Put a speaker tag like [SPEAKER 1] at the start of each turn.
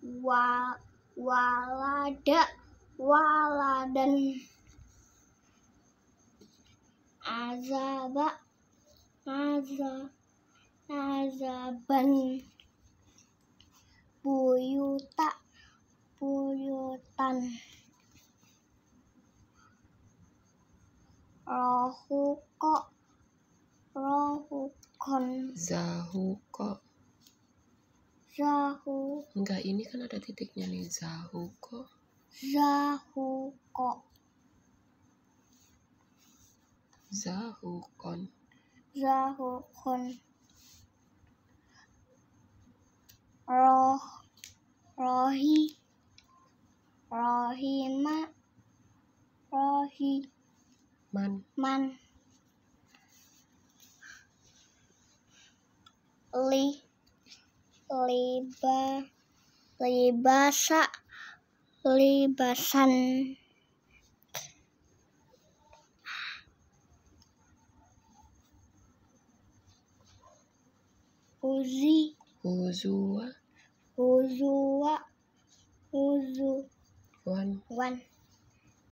[SPEAKER 1] wa, walada waladan azaba azab azaban buyuta buyutan
[SPEAKER 2] rohuko rohukon
[SPEAKER 3] zahuko
[SPEAKER 2] Zahu.
[SPEAKER 3] Enggak, ini kan ada titiknya nih. zahu
[SPEAKER 2] Zahu
[SPEAKER 3] Zahu kon?
[SPEAKER 1] Zahu kon? Roh. Rohi. Rohima. Rohi. Man. Man. Li liba libasa libasan
[SPEAKER 3] uzi uzua
[SPEAKER 1] uzua uzu one, one